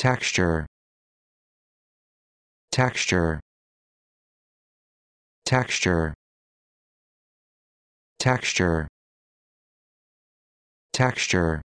texture texture texture texture texture